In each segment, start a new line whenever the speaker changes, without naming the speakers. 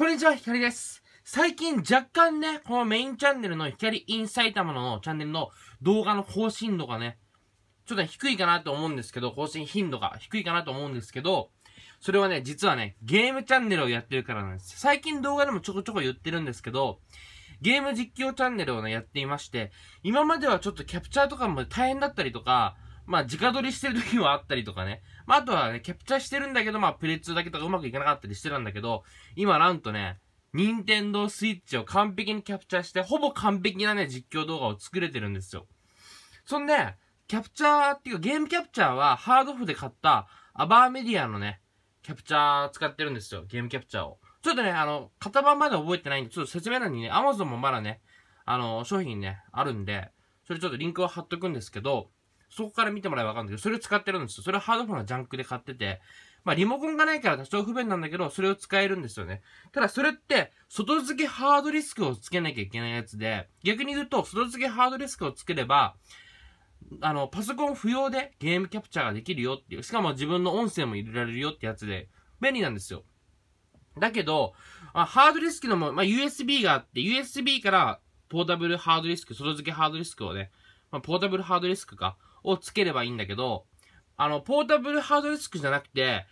こんにちは、ひかりです。最近若干ね、このメインチャンネルのひかりインサイタマのチャンネルの動画の更新度がね、ちょっと低いかなと思うんですけど、更新頻度が低いかなと思うんですけど、それはね、実はね、ゲームチャンネルをやってるからなんです。最近動画でもちょこちょこ言ってるんですけど、ゲーム実況チャンネルをね、やっていまして、今まではちょっとキャプチャーとかも大変だったりとか、まあ、直撮りしてる時もあったりとかね。まあ、あとはね、キャプチャーしてるんだけど、まあ、プレイ2だけとかうまくいかなかったりしてたんだけど、今なんとね、任天堂 switch を完璧にキャプチャーして、ほぼ完璧なね、実況動画を作れてるんですよ。そんで、キャプチャーっていうか、ゲームキャプチャーはハードオフで買ったアバーメディアのね、キャプチャー使ってるんですよ。ゲームキャプチャーを。ちょっとね、あの、型番まで覚えてないんで、ちょっと説明欄にね、アマゾンもまだね、あの、商品ね、あるんで、それちょっとリンクを貼っとくんですけど、そこから見てもらえばわかるんだけど、それを使ってるんですよ。それハードフォンはジャンクで買ってて、まあリモコンがないから多少不便なんだけど、それを使えるんですよね。ただそれって、外付けハードディスクをつけなきゃいけないやつで、逆に言うと、外付けハードディスクをつければ、あの、パソコン不要でゲームキャプチャーができるよっていう、しかも自分の音声も入れられるよってやつで、便利なんですよ。だけど、あハードディスクのも、まあ、USB があって、USB からポータブルハードディスク、外付けハードディスクをね、まあ、ポータブルハードディスクか、をつければいいんだけど、あの、ポータブルハードディスクじゃなくて、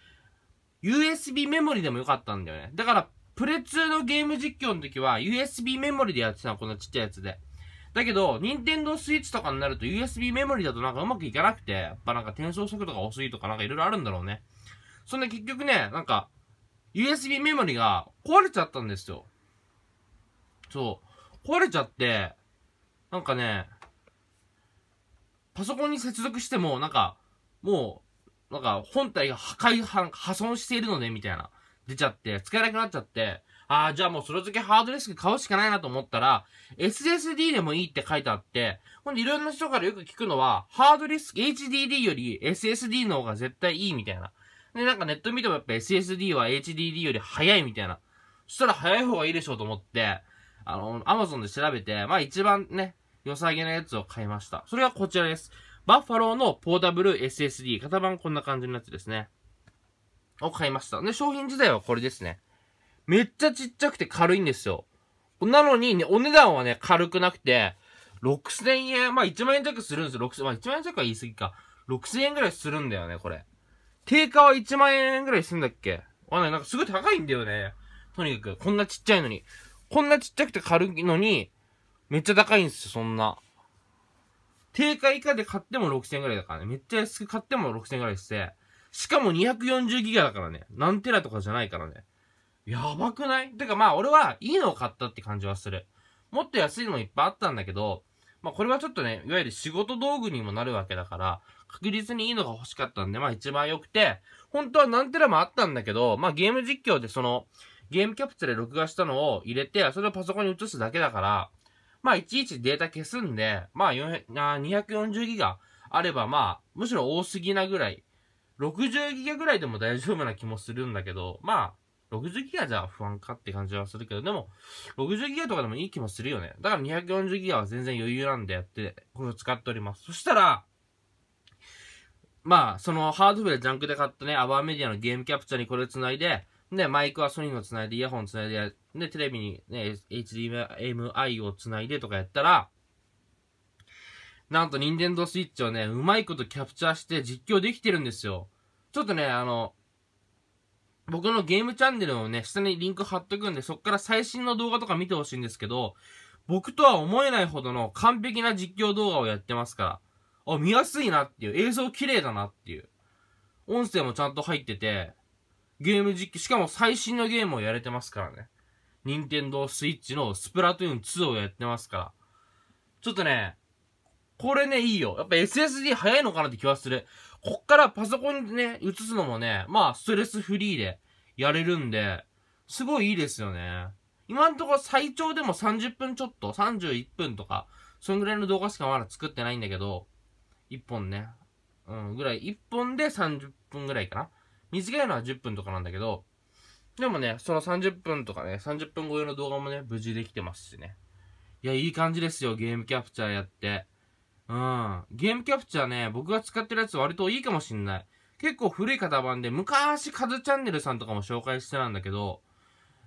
USB メモリでもよかったんだよね。だから、プレ2のゲーム実況の時は USB メモリでやってたの、このちっちゃいやつで。だけど、任天堂スイッチとかになると USB メモリだとなんかうまくいかなくて、やっぱなんか転送速度が遅いとかなんかいろいろあるんだろうね。そんで結局ね、なんか、USB メモリが壊れちゃったんですよ。そう。壊れちゃって、なんかね、パソコンに接続しても、なんか、もう、なんか、本体が破壊、破損しているので、みたいな。出ちゃって、使えなくなっちゃって、ああ、じゃあもうそれだけハードディスク買うしかないなと思ったら、SSD でもいいって書いてあって、ほんでいろんな人からよく聞くのは、ハードディスク、HDD より SSD の方が絶対いいみたいな。で、なんかネット見てもやっぱ SSD は HDD より早いみたいな。そしたら早い方がいいでしょうと思って、あの、Amazon で調べて、まあ一番ね、良さげなやつを買いました。それがこちらです。バッファローのポータブル SSD。型番こんな感じのやつですね。を買いました。で、商品自体はこれですね。めっちゃちっちゃくて軽いんですよ。なのに、ね、お値段はね、軽くなくて、6000円、まあ1万円弱するんですよ。6000、まあ1万円弱は言い過ぎか。6000円ぐらいするんだよね、これ。定価は1万円ぐらいするんだっけわかななんかすごい高いんだよね。とにかく、こんなちっちゃいのに。こんなちっちゃくて軽いのに、めっちゃ高いんですよ、そんな。定価以下で買っても6000円ぐらいだからね。めっちゃ安く買っても6000円ぐらいして。しかも240ギガだからね。何テラとかじゃないからね。やばくないてかまあ俺はいいのを買ったって感じはする。もっと安いのもいっぱいあったんだけど、まあこれはちょっとね、いわゆる仕事道具にもなるわけだから、確実にいいのが欲しかったんで、まあ一番良くて、本当は何テラもあったんだけど、まあゲーム実況でその、ゲームキャプチャで録画したのを入れて、それをパソコンに移すだけだから、まあ、いちいちデータ消すんで、まあ、240ギガあれば、まあ、むしろ多すぎなぐらい。60ギガぐらいでも大丈夫な気もするんだけど、まあ、60ギガじゃ不安かって感じはするけど、でも、60ギガとかでもいい気もするよね。だから240ギガは全然余裕なんでやって、これを使っております。そしたら、まあ、そのハードウェアジャンクで買ったね、アバーメディアのゲームキャプチャーにこれ繋いで、で、マイクはソニーの繋いで、イヤホン繋いでで、テレビにね、HDMI をつないでとかやったら、なんと、ニンテンドースイッチをね、うまいことキャプチャーして実況できてるんですよ。ちょっとね、あの、僕のゲームチャンネルをね、下にリンク貼っとくんで、そっから最新の動画とか見てほしいんですけど、僕とは思えないほどの完璧な実況動画をやってますから、あ、見やすいなっていう、映像綺麗だなっていう、音声もちゃんと入ってて、ゲーム実況、しかも最新のゲームをやれてますからね。任天堂スイッチのスプラトゥーン2をやってますから。ちょっとね、これね、いいよ。やっぱ SSD 早いのかなって気はする。こっからパソコンでね、映すのもね、まあ、ストレスフリーでやれるんで、すごいいいですよね。今んところ最長でも30分ちょっと、31分とか、そんぐらいの動画しかまだ作ってないんだけど、1本ね、うん、ぐらい、1本で30分ぐらいかな。短いのは10分とかなんだけど、でもね、その30分とかね、30分超えの動画もね、無事できてますしね。いや、いい感じですよ、ゲームキャプチャーやって。うん。ゲームキャプチャーね、僕が使ってるやつ割といいかもしんない。結構古い型番で、昔、カズチャンネルさんとかも紹介してたんだけど、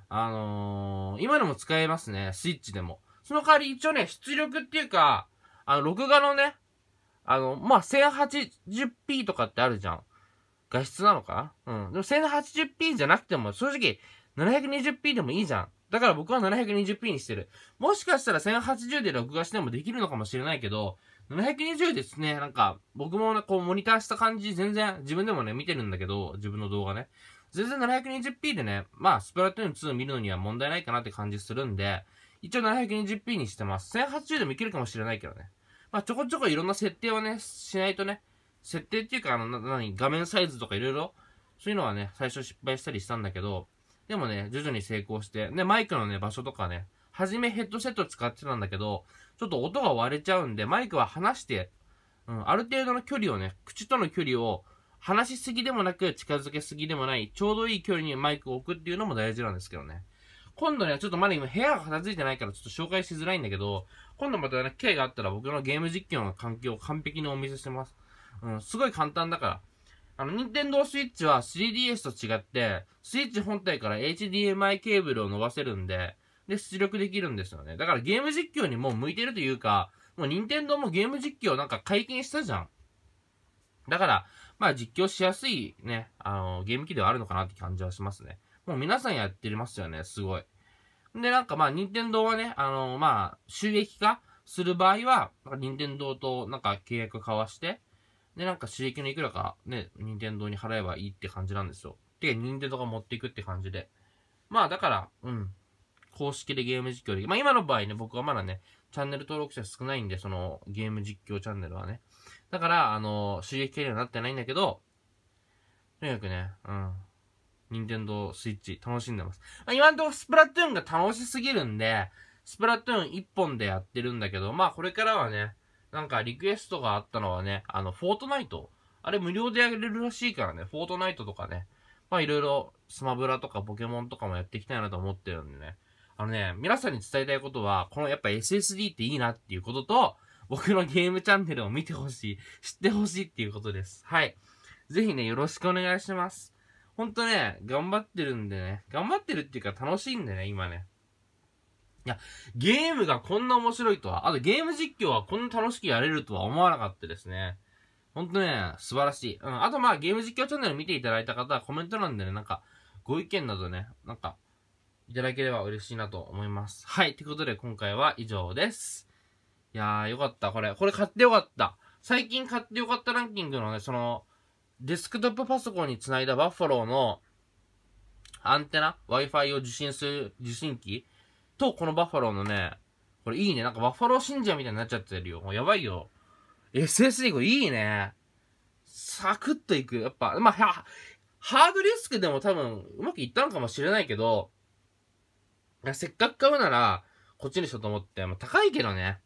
あのー、今でも使えますね、スイッチでも。その代わり一応ね、出力っていうか、あの、録画のね、あの、まあ、1080p とかってあるじゃん。画質なのかうん。でも 1080p じゃなくても、正直、720p でもいいじゃん。だから僕は 720p にしてる。もしかしたら1080で録画してもできるのかもしれないけど、720ですね、なんか、僕もね、こうモニターした感じ、全然、自分でもね、見てるんだけど、自分の動画ね。全然 720p でね、まあ、スプラトゥーン2見るのには問題ないかなって感じするんで、一応 720p にしてます。1080でもいけるかもしれないけどね。まあ、ちょこちょこいろんな設定をね、しないとね、設定っていうか、あの、に、画面サイズとかいろいろ、そういうのはね、最初失敗したりしたんだけど、でもね、徐々に成功して、で、マイクのね、場所とかね、はじめヘッドセット使ってたんだけど、ちょっと音が割れちゃうんで、マイクは離して、うん、ある程度の距離をね、口との距離を、離しすぎでもなく、近づけすぎでもない、ちょうどいい距離にマイクを置くっていうのも大事なんですけどね。今度ね、ちょっとまだ今部屋が片付いてないからちょっと紹介しづらいんだけど、今度またね、機会があったら僕のゲーム実況の環境を完璧にお見せしてます。うん、すごい簡単だから。あの、任天堂 switch は 3DS と違って、スイッチ本体から HDMI ケーブルを伸ばせるんで、で、出力できるんですよね。だからゲーム実況にもう向いてるというか、もう任天堂もゲーム実況なんか解禁したじゃん。だから、まあ実況しやすいね、あの、ゲーム機ではあるのかなって感じはしますね。もう皆さんやってますよね、すごい。で、なんかまあ、任天堂はね、あのー、まあ、収益化する場合は、な任天堂となんか契約交わして、で、なんか刺激のいくらかね、任天堂に払えばいいって感じなんですよ。で、任天堂が持っていくって感じで。まあだから、うん。公式でゲーム実況できまあ今の場合ね、僕はまだね、チャンネル登録者少ないんで、そのゲーム実況チャンネルはね。だから、あのー、刺激系にはなってないんだけど、とにかくね、うん。任天堂スイッチ楽しんでます。まあ、今んとこスプラトゥーンが楽しすぎるんで、スプラトゥーン1本でやってるんだけど、まあこれからはね、なんかリクエストがあったのはね、あの、フォートナイト。あれ無料でやれるらしいからね、フォートナイトとかね。まあいろいろスマブラとかポケモンとかもやっていきたいなと思ってるんでね。あのね、皆さんに伝えたいことは、このやっぱ SSD っていいなっていうことと、僕のゲームチャンネルを見てほしい、知ってほしいっていうことです。はい。ぜひね、よろしくお願いします。ほんとね、頑張ってるんでね、頑張ってるっていうか楽しいんでね、今ね。いや、ゲームがこんな面白いとは、あとゲーム実況はこんな楽しくやれるとは思わなかったですね。ほんとね、素晴らしい。うん。あとまあ、ゲーム実況チャンネル見ていただいた方はコメント欄でね、なんか、ご意見などね、なんか、いただければ嬉しいなと思います。はい。ということで、今回は以上です。いやー、よかった。これ、これ買ってよかった。最近買ってよかったランキングのね、その、デスクトップパソコンにつないだバッファローのアンテナ、Wi-Fi を受信する受信機と、このバッファローのね、これいいね。なんかバッファロー信者みたいになっちゃってるよ。もうやばいよ。SSD これいいね。サクッといく。やっぱ、まあ、ハードディスクでも多分うまくいったのかもしれないけど、せっかく買うなら、こっちにしようと思って、まあ、高いけどね。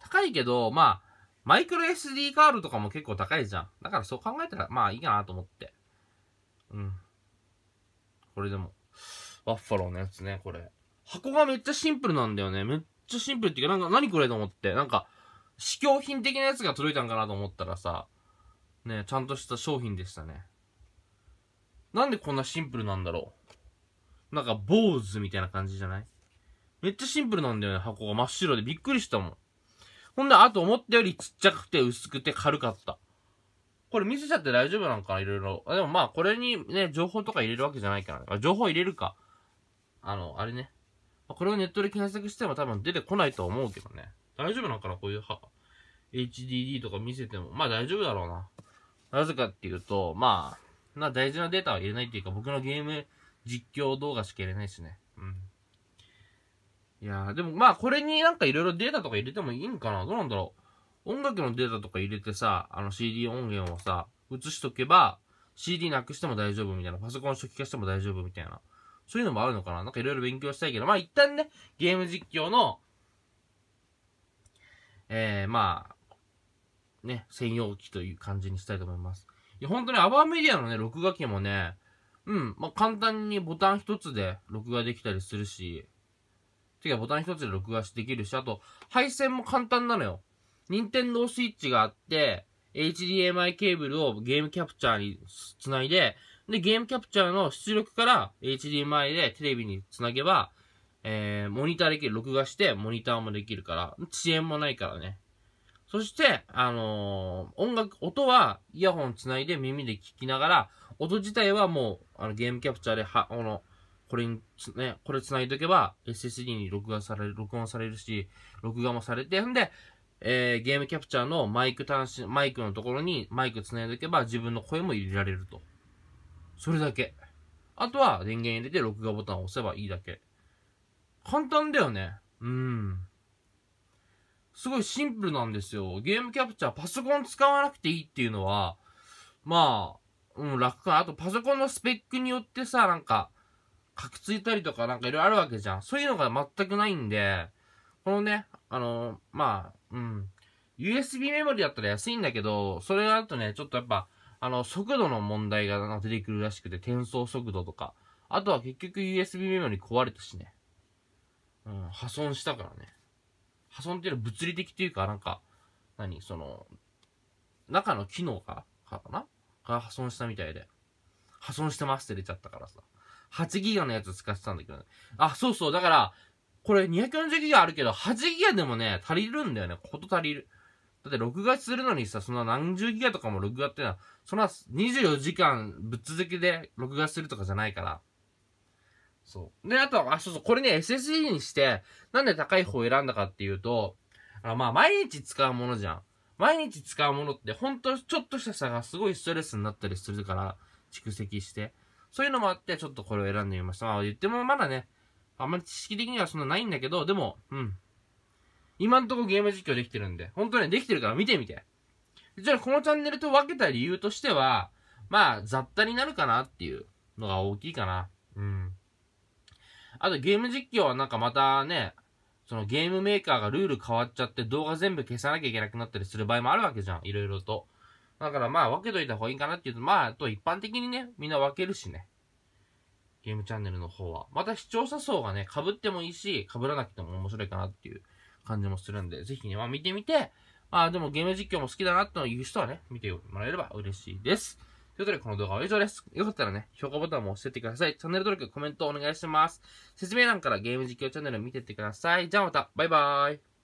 高いけど、まあ、マイクロ SD カードとかも結構高いじゃん。だからそう考えたら、まあいいかなと思って。うん。これでも。バッファローのやつね、これ。箱がめっちゃシンプルなんだよね。めっちゃシンプルっていうか、なんか何これと思って。なんか、試供品的なやつが届いたんかなと思ったらさ、ね、ちゃんとした商品でしたね。なんでこんなシンプルなんだろう。なんか、坊主みたいな感じじゃないめっちゃシンプルなんだよね、箱が真っ白で。びっくりしたもん。ほんで、あと思ったよりちっちゃくて薄くて軽かった。これ見せちゃって大丈夫なんかないろいろ。でもまあ、これにね、情報とか入れるわけじゃないからね。情報入れるか。あの、あれね。これをネットで検索しても多分出てこないとは思うけどね。大丈夫なんかなこういうは HDD とか見せても。まあ大丈夫だろうな。なぜかっていうと、まあ、な大事なデータは入れないっていうか、僕のゲーム実況動画しか入れないしね。うん。いやー、でもまあこれになんかいろいろデータとか入れてもいいんかなどうなんだろう音楽のデータとか入れてさ、あの CD 音源をさ、映しとけば、CD なくしても大丈夫みたいな、パソコン初期化しても大丈夫みたいな。そういうのもあるのかななんかいろいろ勉強したいけど、まあ一旦ね、ゲーム実況の、えー、まあ、ね、専用機という感じにしたいと思います。いや、本当にアバーメディアのね、録画機もね、うん、まあ簡単にボタン一つで録画できたりするし、てかボタン一つで録画できるし、あと、配線も簡単なのよ。任天堂スイッチがあって、HDMI ケーブルをゲームキャプチャーにつないで、で、ゲームキャプチャーの出力から HDMI でテレビにつなげば、えー、モニターできる、録画してモニターもできるから、遅延もないからね。そして、あのー、音楽、音はイヤホンつないで耳で聞きながら、音自体はもう、あの、ゲームキャプチャーで、は、あの、これにね、これ繋いとけば、SSD に録画される、録音されるし、録画もされて、んで、えー、ゲームキャプチャーのマイク端子、マイクのところにマイク繋いとけば自分の声も入れられると。それだけ。あとは電源入れて録画ボタンを押せばいいだけ。簡単だよね。うん。すごいシンプルなんですよ。ゲームキャプチャー、パソコン使わなくていいっていうのは、まあ、うん、楽かな。あと、パソコンのスペックによってさ、なんか、かくついたりとかなんかいろいろあるわけじゃん。そういうのが全くないんで、このね、あの、まあ、うん。USB メモリだったら安いんだけど、それだとね、ちょっとやっぱ、あの、速度の問題が出てくるらしくて、転送速度とか。あとは結局 USB メモに壊れたしね。うん、破損したからね。破損っていうのは物理的というか、なんか、何その、中の機能が、かなが破損したみたいで。破損してますって出ちゃったからさ。8ギガのやつ使ってたんだけどね。あ、そうそう。だから、これ240ギガあるけど、8ギガでもね、足りるんだよね。こと足りる。だって録画するのにさ、そんな何十ギガとかも録画ってのは、そんな24時間ぶっ続けで録画するとかじゃないから。そう。で、あとは、あ、そうそう、これね、SSD にして、なんで高い方を選んだかっていうと、あまあ、毎日使うものじゃん。毎日使うものって、ほんと、ちょっとした差がすごいストレスになったりするから、蓄積して。そういうのもあって、ちょっとこれを選んでみました。まあ、言ってもまだね、あんまり知識的にはそんなないんだけど、でも、うん、今んとこゲーム実況できてるんで、本当ね、できてるから見てみて。じゃあ、このチャンネルと分けた理由としては、まあ、雑多になるかなっていうのが大きいかな。うん。あと、ゲーム実況はなんかまたね、そのゲームメーカーがルール変わっちゃって動画全部消さなきゃいけなくなったりする場合もあるわけじゃん。いろいろと。だからまあ分けといた方がいいかなっていうと、まあ、あと一般的にね、みんな分けるしね。ゲームチャンネルの方は。また視聴者層がね、被ってもいいし、被らなくても面白いかなっていう。感じもするんで、ぜひね、まあ見てみて、まあでもゲーム実況も好きだなっていう人はね、見てもらえれば嬉しいです。ということで、この動画は以上です。よかったらね、評価ボタンも押してってください。チャンネル登録、コメントお願いします。説明欄からゲーム実況チャンネル見てってください。じゃあまた、バイバーイ。